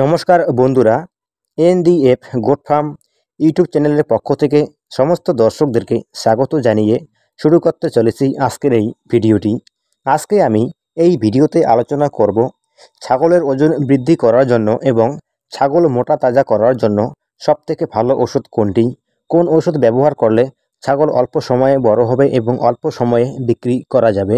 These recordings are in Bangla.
নমস্কার বন্ধুরা এনডিএফ এফ ফার্ম ইউটিউব চ্যানেলের পক্ষ থেকে সমস্ত দর্শকদেরকে স্বাগত জানিয়ে শুরু করতে চলেছি আজকের এই ভিডিওটি আজকে আমি এই ভিডিওতে আলোচনা করব ছাগলের ওজন বৃদ্ধি করার জন্য এবং ছাগল মোটা তাজা করার জন্য সবথেকে ভালো ওষুধ কোনটি কোন ওষুধ ব্যবহার করলে ছাগল অল্প সময়ে বড় হবে এবং অল্প সময়ে বিক্রি করা যাবে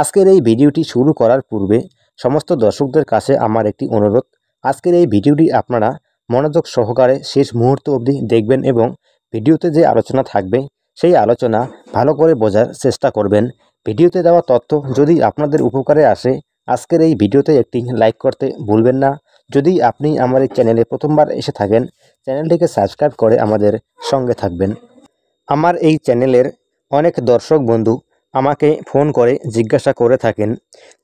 আজকের এই ভিডিওটি শুরু করার পূর্বে সমস্ত দর্শকদের কাছে আমার একটি অনুরোধ আজকের এই ভিডিওটি আপনারা মনোযোগ সহকারে শেষ মুহূর্ত অবধি দেখবেন এবং ভিডিওতে যে আলোচনা থাকবে সেই আলোচনা ভালো করে বোঝার চেষ্টা করবেন ভিডিওতে দেওয়া তথ্য যদি আপনাদের উপকারে আসে আজকের এই ভিডিওতে একটি লাইক করতে ভুলবেন না যদি আপনি আমার এই চ্যানেলে প্রথমবার এসে থাকেন চ্যানেলটিকে সাবস্ক্রাইব করে আমাদের সঙ্গে থাকবেন আমার এই চ্যানেলের অনেক দর্শক বন্ধু আমাকে ফোন করে জিজ্ঞাসা করে থাকেন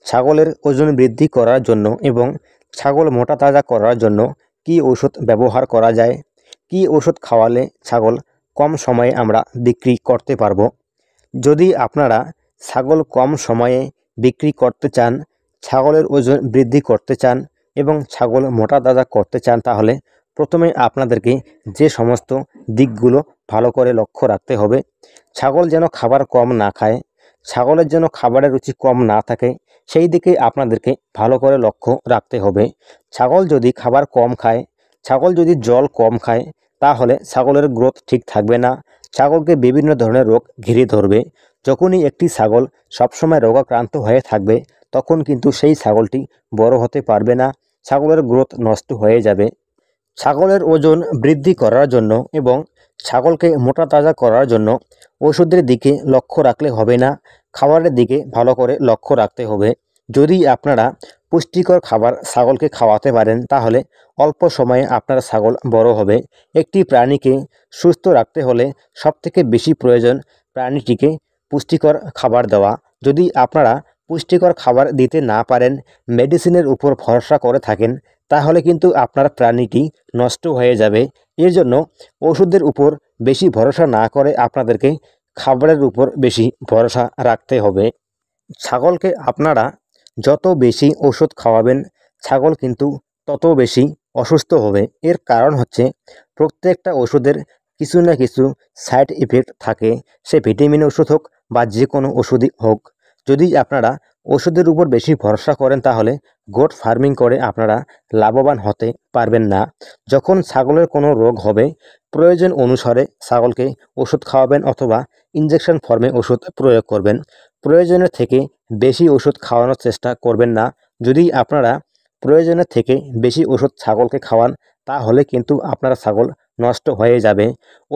ছাগলের ওজন বৃদ্ধি করার জন্য এবং ছাগল মোটা তাজা করার জন্য কি ওষুধ ব্যবহার করা যায় কি ওষুধ খাওয়ালে ছাগল কম সময়ে আমরা বিক্রি করতে পারব যদি আপনারা ছাগল কম সময়ে বিক্রি করতে চান ছাগলের ওজন বৃদ্ধি করতে চান এবং ছাগল মোটা তাজা করতে চান তাহলে প্রথমে আপনাদেরকে যে সমস্ত দিকগুলো ভালো করে লক্ষ্য রাখতে হবে ছাগল যেন খাবার কম না খায় ছাগলের যেন খাবারের রুচি কম না থাকে সেই দিকে আপনাদেরকে ভালো করে লক্ষ্য রাখতে হবে ছাগল যদি খাবার কম খায় ছাগল যদি জল কম খায় তাহলে ছাগলের গ্রোথ ঠিক থাকবে না ছাগলকে বিভিন্ন ধরনের রোগ ঘিরে ধরবে যখনই একটি ছাগল সবসময় রোগাক্রান্ত হয়ে থাকবে তখন কিন্তু সেই ছাগলটি বড় হতে পারবে না ছাগলের গ্রোথ নষ্ট হয়ে যাবে ছাগলের ওজন বৃদ্ধি করার জন্য এবং ছাগলকে মোটা তাজা করার জন্য ওষুধের দিকে লক্ষ্য রাখলে হবে না খাবারের দিকে ভালো করে লক্ষ্য রাখতে হবে যদি আপনারা পুষ্টিকর খাবার ছাগলকে খাওয়াতে পারেন তাহলে অল্প সময়ে আপনার ছাগল বড় হবে একটি প্রাণীকে সুস্থ রাখতে হলে সবথেকে বেশি প্রয়োজন প্রাণীটিকে পুষ্টিকর খাবার দেওয়া যদি আপনারা পুষ্টিকর খাবার দিতে না পারেন মেডিসিনের উপর ভরসা করে থাকেন তাহলে কিন্তু আপনার প্রাণীটি নষ্ট হয়ে যাবে এর জন্য ওষুধের উপর বেশি ভরসা না করে আপনাদেরকে খাবারের উপর বেশি ভরসা রাখতে হবে ছাগলকে আপনারা যত বেশি ওষুধ খাওয়াবেন ছাগল কিন্তু তত বেশি অসুস্থ হবে এর কারণ হচ্ছে প্রত্যেকটা ওষুধের কিছু না কিছু সাইড ইফেক্ট থাকে সে ভিটামিন ওষুধ হোক বা যে কোনো ওষুধই হোক যদি আপনারা ওষুধের উপর বেশি ভরসা করেন তাহলে গোট ফার্মিং করে আপনারা লাভবান হতে পারবেন না যখন ছাগলের কোনো রোগ হবে প্রয়োজন অনুসারে ছাগলকে ওষুধ খাওয়াবেন অথবা ইনজেকশন ফর্মে ওষুধ প্রয়োগ করবেন প্রয়োজনের থেকে বেশি ওষুধ খাওয়ানোর চেষ্টা করবেন না যদি আপনারা প্রয়োজনের থেকে বেশি ওষুধ ছাগলকে খাওয়ান তাহলে কিন্তু আপনারা ছাগল নষ্ট হয়ে যাবে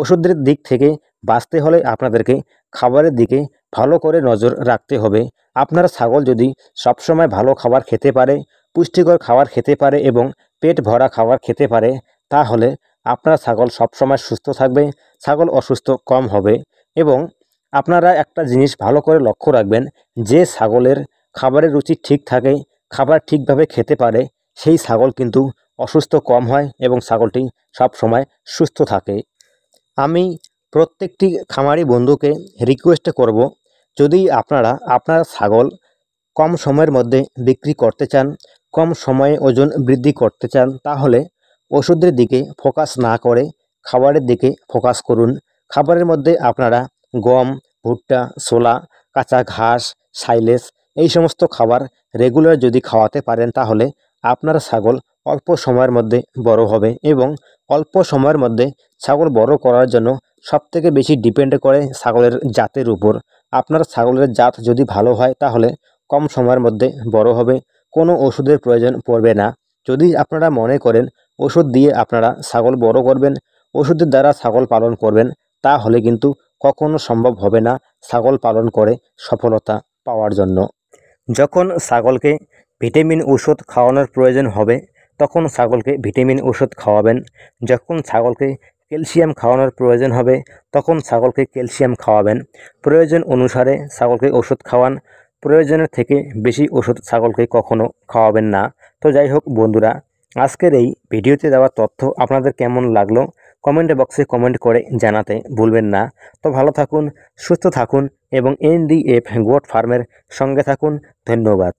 ওষুধের দিক থেকে বাঁচতে হলে আপনাদেরকে খাবারের দিকে ভালো করে নজর রাখতে হবে আপনার ছাগল যদি সবসময় ভালো খাবার খেতে পারে পুষ্টিকর খাবার খেতে পারে এবং পেট ভরা খাবার খেতে পারে তাহলে আপনার ছাগল সবসময় সুস্থ থাকবে ছাগল অসুস্থ কম হবে এবং আপনারা একটা জিনিস ভালো করে লক্ষ্য রাখবেন যে ছাগলের খাবারের রুচি ঠিক থাকে খাবার ঠিকভাবে খেতে পারে সেই ছাগল কিন্তু অসুস্থ কম হয় এবং ছাগলটি সব সময় সুস্থ থাকে আমি প্রত্যেকটি খামারি বন্ধুকে রিকোয়েস্ট করব যদি আপনারা আপনার ছাগল কম সময়ের মধ্যে বিক্রি করতে চান কম সময়ে ওজন বৃদ্ধি করতে চান তাহলে ওষুধের দিকে ফোকাস না করে খাবারের দিকে ফোকাস করুন খাবারের মধ্যে আপনারা গম ভুট্টা ছোলা কাঁচা ঘাস সাইলেস এই সমস্ত খাবার রেগুলার যদি খাওয়াতে পারেন তাহলে আপনার ছাগল অল্প সময়ের মধ্যে বড় হবে এবং অল্প সময়ের মধ্যে ছাগল বড় করার জন্য সবথেকে বেশি ডিপেন্ড করে ছাগলের জাতের উপর আপনার ছাগলের জাত যদি ভালো হয় তাহলে কম সময়ের মধ্যে বড় হবে কোনো ওষুধের প্রয়োজন পড়বে না যদি আপনারা মনে করেন ওষুধ দিয়ে আপনারা ছাগল বড় করবেন ওষুধের দ্বারা ছাগল পালন করবেন তাহলে কিন্তু কখনো সম্ভব হবে না ছাগল পালন করে সফলতা পাওয়ার জন্য যখন ছাগলকে ভিটামিন ওষুধ খাওয়ানোর প্রয়োজন হবে তখন ছাগলকে ভিটামিন ওষুধ খাওয়াবেন যখন ছাগলকে ক্যালসিয়াম খাওয়ানোর প্রয়োজন হবে তখন ছাগলকে ক্যালসিয়াম খাওয়াবেন প্রয়োজন অনুসারে ছাগলকে ওষুধ খাওয়ান প্রয়োজনের থেকে বেশি ওষুধ ছাগলকে কখনো খাওয়াবেন না তো যাই হোক বন্ধুরা আজকের এই ভিডিওতে দেওয়া তথ্য আপনাদের কেমন লাগলো কমেন্ট বক্সে কমেন্ট করে জানাতে ভুলবেন না তো ভালো থাকুন সুস্থ থাকুন এবং এনডিএফ গোট ফার্মের সঙ্গে থাকুন ধন্যবাদ